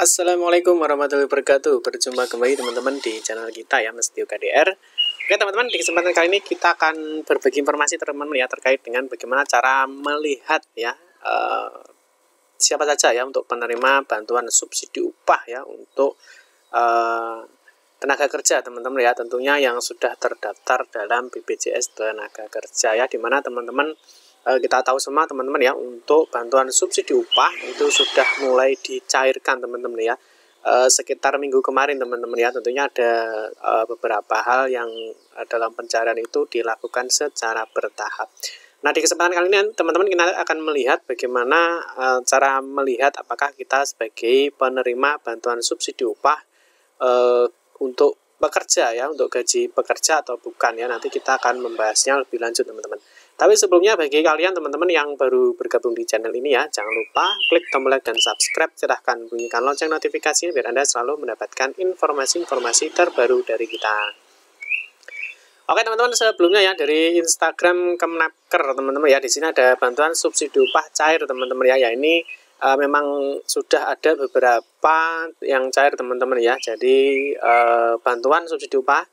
Assalamualaikum warahmatullahi wabarakatuh. Berjumpa kembali teman-teman di channel kita ya Mas Tio KDR. Oke teman-teman, di kesempatan kali ini kita akan berbagi informasi teman-teman ya terkait dengan bagaimana cara melihat ya uh, siapa saja ya untuk penerima bantuan subsidi upah ya untuk uh, tenaga kerja teman-teman ya tentunya yang sudah terdaftar dalam BPJS tenaga kerja ya dimana teman-teman Eh, kita tahu semua teman-teman ya untuk bantuan subsidi upah itu sudah mulai dicairkan teman-teman ya eh, sekitar minggu kemarin teman-teman ya tentunya ada eh, beberapa hal yang dalam pencarian itu dilakukan secara bertahap. Nah di kesempatan kali ini teman-teman kita akan melihat bagaimana cara melihat apakah kita sebagai penerima bantuan subsidi upah untuk pekerja ya untuk gaji pekerja atau bukan ya nanti kita akan membahasnya lebih lanjut teman-teman. Tapi sebelumnya bagi kalian teman-teman yang baru bergabung di channel ini ya, jangan lupa klik tombol like dan subscribe, silahkan bunyikan lonceng notifikasinya biar Anda selalu mendapatkan informasi-informasi terbaru dari kita. Oke teman-teman sebelumnya ya dari Instagram Kemnaker teman-teman ya di sini ada bantuan subsidi upah cair teman-teman ya ya ini e, memang sudah ada beberapa yang cair teman-teman ya jadi e, bantuan subsidi upah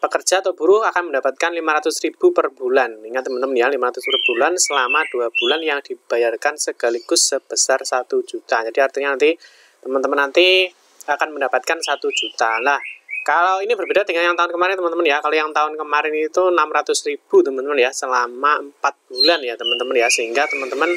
pekerja atau buruh akan mendapatkan 500 ribu per bulan. Ingat teman-teman ya, 500 per bulan selama 2 bulan yang dibayarkan sekaligus sebesar 1 juta. Jadi artinya nanti teman-teman nanti akan mendapatkan 1 juta. Lah, kalau ini berbeda dengan yang tahun kemarin teman-teman ya. Kalau yang tahun kemarin itu 600 ribu teman-teman ya selama 4 bulan ya teman-teman ya. Sehingga teman-teman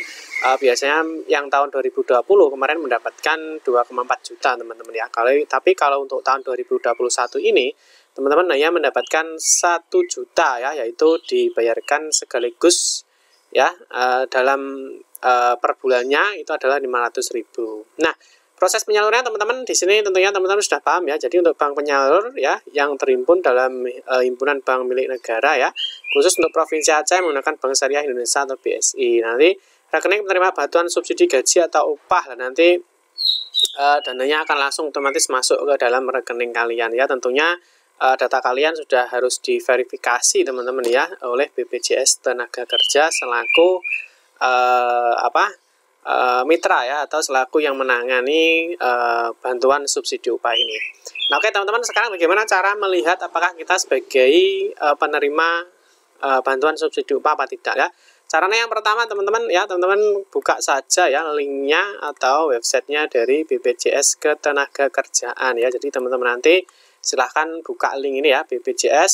uh, biasanya yang tahun 2020 kemarin mendapatkan 2,4 juta teman-teman ya. Kalau tapi kalau untuk tahun 2021 ini teman-teman hanya nah, mendapatkan satu juta ya yaitu dibayarkan sekaligus ya uh, dalam uh, per bulannya itu adalah 500.000. Nah, proses penyalurnya teman-teman di sini tentunya teman-teman sudah paham ya. Jadi untuk bank penyalur ya yang terimpun dalam uh, himpunan bank milik negara ya, khusus untuk provinsi Aceh menggunakan Bank Syariah Indonesia atau BSI. Nanti rekening penerima bantuan subsidi gaji atau upah dan nanti uh, dananya akan langsung otomatis masuk ke dalam rekening kalian ya. Tentunya uh, data kalian sudah harus diverifikasi teman-teman ya oleh BPJS Tenaga Kerja selaku uh, apa uh, mitra ya atau selaku yang menangani uh, bantuan subsidi upah ini. Nah oke okay, teman-teman sekarang bagaimana cara melihat apakah kita sebagai uh, penerima uh, bantuan subsidi upah apa tidak ya? Caranya yang pertama teman-teman ya teman-teman buka saja ya linknya atau websitenya dari BPJS Ketenaga Kerjaan ya. Jadi teman-teman nanti silahkan buka link ini ya bpjs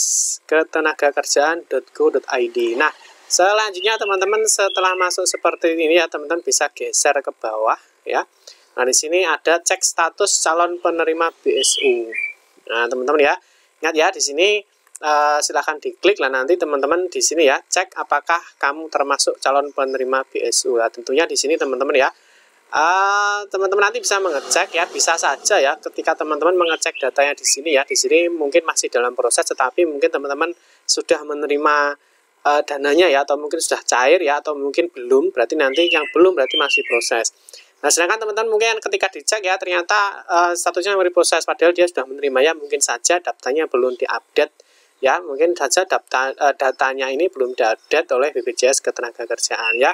ketenagakerjaan.go.id nah selanjutnya teman-teman setelah masuk seperti ini ya teman-teman bisa geser ke bawah ya nah di sini ada cek status calon penerima BSU nah teman-teman ya ingat ya di sini uh, silahkan diklik lah nanti teman-teman di sini ya cek apakah kamu termasuk calon penerima BSU nah, tentunya di sini teman-teman ya Ah, teman-teman uh, nanti bisa mengecek ya bisa saja ya ketika teman-teman mengecek datanya di sini ya di sini mungkin masih dalam proses tetapi mungkin teman-teman sudah menerima uh, dananya ya atau mungkin sudah cair ya atau mungkin belum berarti nanti yang belum berarti masih proses Nah, sedangkan teman-teman mungkin ketika dicek ya ternyata uh, statusnya masih proses padahal dia sudah menerima ya mungkin saja datanya belum diupdate ya mungkin saja data, uh, eh, datanya ini belum diupdate oleh BPJS Ketenagakerjaan ya.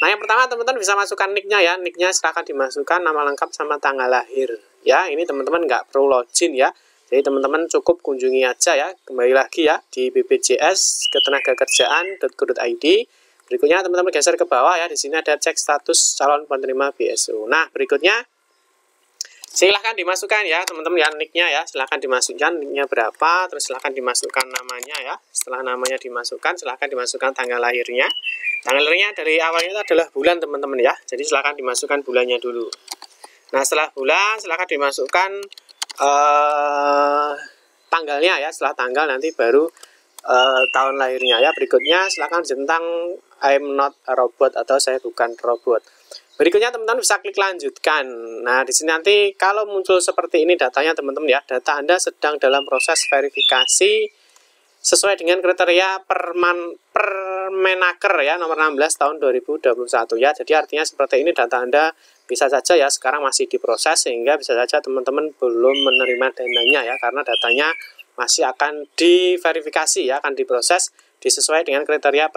Nah yang pertama teman-teman bisa masukkan nicknya ya, nicknya silahkan dimasukkan nama lengkap sama tanggal lahir. Ya ini teman-teman nggak perlu login ya, jadi teman-teman cukup kunjungi aja ya, kembali lagi ya di BPJS ketenagakerjaan.co.id. Berikutnya teman-teman geser ke bawah ya, di sini ada cek status calon penerima BSU. Nah berikutnya silahkan dimasukkan ya teman-teman ya nicknya ya silahkan dimasukkan nicknya berapa terus silahkan dimasukkan namanya ya setelah namanya dimasukkan silahkan dimasukkan tanggal lahirnya tanggal lahirnya dari awalnya itu adalah bulan teman-teman ya jadi silahkan dimasukkan bulannya dulu nah setelah bulan silahkan dimasukkan uh, tanggalnya ya setelah tanggal nanti baru uh, tahun lahirnya ya berikutnya silahkan centang I'm not a robot atau saya bukan robot Berikutnya teman-teman bisa klik lanjutkan. Nah, di sini nanti kalau muncul seperti ini datanya teman-teman ya, data Anda sedang dalam proses verifikasi sesuai dengan kriteria perman, Permenaker ya nomor 16 tahun 2021 ya. Jadi artinya seperti ini data Anda bisa saja ya sekarang masih diproses sehingga bisa saja teman-teman belum menerima dananya ya karena datanya masih akan diverifikasi ya akan diproses disesuai dengan kriteria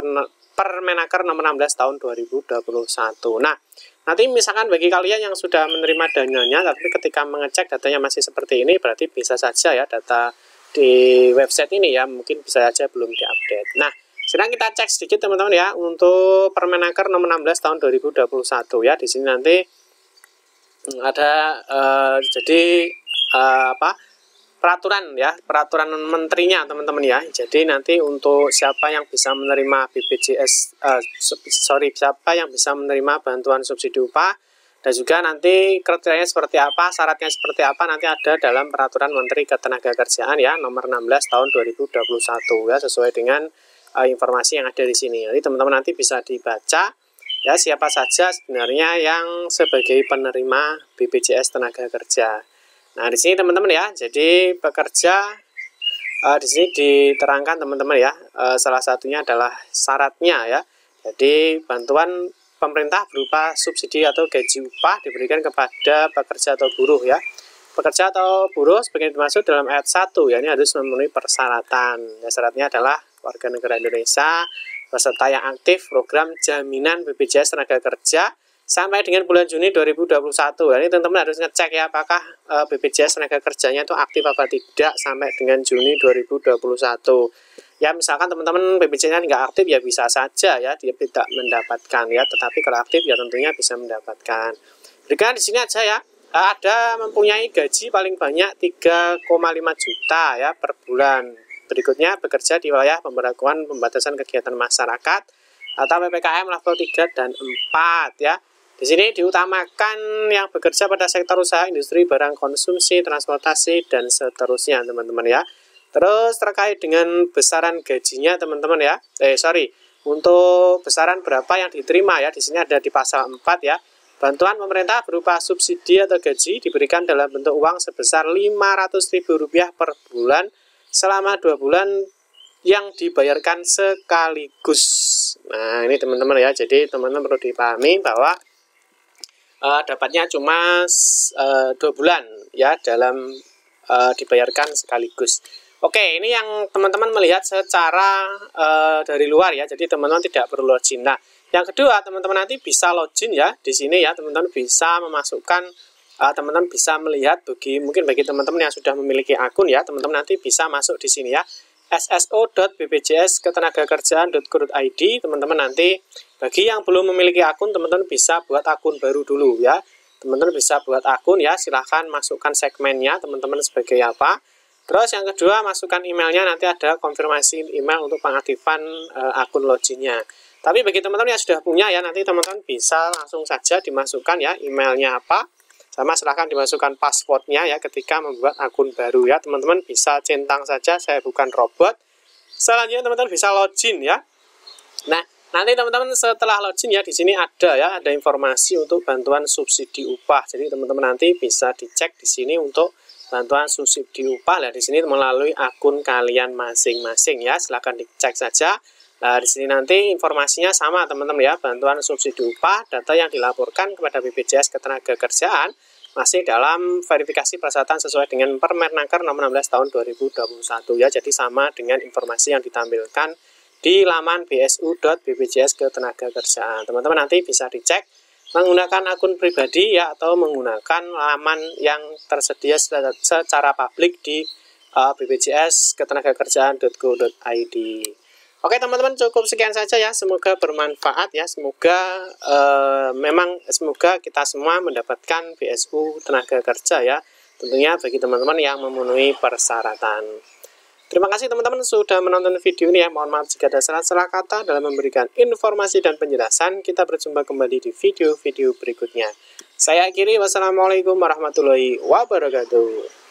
Permenaker nomor 16 tahun 2021. Nah, Nanti misalkan bagi kalian yang sudah menerima dananya, tapi ketika mengecek datanya masih seperti ini, berarti bisa saja ya data di website ini ya, mungkin bisa saja belum diupdate. Nah, sekarang kita cek sedikit teman-teman ya, untuk Permenaker nomor 16 tahun 2021 ya, di sini nanti ada, uh, jadi uh, apa, peraturan ya, peraturan menterinya teman-teman ya. Jadi nanti untuk siapa yang bisa menerima BPJS, uh, eh, sorry siapa yang bisa menerima bantuan subsidi upah dan juga nanti kriterianya seperti apa, syaratnya seperti apa nanti ada dalam peraturan Menteri Ketenagakerjaan ya nomor 16 tahun 2021 ya sesuai dengan uh, informasi yang ada di sini. Jadi teman-teman nanti bisa dibaca ya siapa saja sebenarnya yang sebagai penerima BPJS tenaga kerja. Nah, di sini teman-teman ya, jadi pekerja uh, di sini diterangkan teman-teman ya, uh, salah satunya adalah syaratnya ya. Jadi bantuan pemerintah berupa subsidi atau gaji upah diberikan kepada pekerja atau buruh ya. Pekerja atau buruh sebagai dimaksud dalam ayat 1 ya, ini harus memenuhi persyaratan. Ya, syaratnya adalah warga negara Indonesia, peserta yang aktif program jaminan BPJS tenaga kerja sampai dengan bulan Juni 2021. ini teman-teman harus ngecek ya apakah eh, BPJS tenaga kerjanya itu aktif apa tidak sampai dengan Juni 2021. Ya misalkan teman-teman BPJS-nya nggak aktif ya bisa saja ya dia tidak mendapatkan ya, tetapi kalau aktif ya tentunya bisa mendapatkan. Berikan di sini aja ya. Ada mempunyai gaji paling banyak 3,5 juta ya per bulan. Berikutnya bekerja di wilayah pemberlakuan pembatasan kegiatan masyarakat atau PPKM level 3 dan 4 ya di sini diutamakan yang bekerja pada sektor usaha, industri, barang konsumsi, transportasi, dan seterusnya, teman-teman ya. Terus terkait dengan besaran gajinya, teman-teman ya. Eh, sorry, untuk besaran berapa yang diterima ya, di sini ada di pasal 4 ya. Bantuan pemerintah berupa subsidi atau gaji diberikan dalam bentuk uang sebesar Rp500.000 per bulan selama dua bulan yang dibayarkan sekaligus. Nah, ini teman-teman ya, jadi teman-teman perlu dipahami bahwa uh, dapatnya cuma uh, bulan ya dalam uh, dibayarkan sekaligus. Oke, ini yang teman-teman melihat secara uh, dari luar ya. Jadi teman-teman tidak perlu login. Nah, yang kedua teman-teman nanti bisa login ya di sini ya teman-teman bisa memasukkan teman-teman uh, bisa melihat bagi mungkin bagi teman-teman yang sudah memiliki akun ya teman-teman nanti bisa masuk di sini ya sso.bpjsketenagakerjaan.go.id teman-teman nanti bagi yang belum memiliki akun teman-teman bisa buat akun baru dulu ya teman-teman bisa buat akun ya silahkan masukkan segmennya teman-teman sebagai apa terus yang kedua masukkan emailnya nanti ada konfirmasi email untuk pengaktifan e, akun loginnya tapi bagi teman-teman yang sudah punya ya nanti teman-teman bisa langsung saja dimasukkan ya emailnya apa sama silahkan dimasukkan passwordnya ya ketika membuat akun baru ya. Teman-teman bisa centang saja, saya bukan robot. Selanjutnya teman-teman bisa login ya. Nah, nanti teman-teman setelah login ya di sini ada ya, ada informasi untuk bantuan subsidi upah. Jadi teman-teman nanti bisa dicek di sini untuk bantuan subsidi upah. ya di sini melalui akun kalian masing-masing ya. Silahkan dicek saja. Nah, di sini nanti informasinya sama teman-teman ya, bantuan subsidi upah, data yang dilaporkan kepada BPJS Ketenagakerjaan masih dalam verifikasi persyaratan sesuai dengan Permenaker nomor 16 tahun 2021 ya. Jadi sama dengan informasi yang ditampilkan di laman bsu.bpjs.ketenagakerjaan. Ketenagakerjaan. Teman-teman nanti bisa dicek menggunakan akun pribadi ya atau menggunakan laman yang tersedia secara publik di uh, eh, bpjs ketenagakerjaan.go.id. Oke teman-teman cukup sekian saja ya semoga bermanfaat ya semoga uh, memang semoga kita semua mendapatkan BSU tenaga kerja ya tentunya bagi teman-teman yang memenuhi persyaratan. Terima kasih teman-teman sudah menonton video ini ya. Mohon maaf jika ada salah-salah kata dalam memberikan informasi dan penjelasan. Kita berjumpa kembali di video-video berikutnya. Saya akhiri. Wassalamualaikum warahmatullahi wabarakatuh.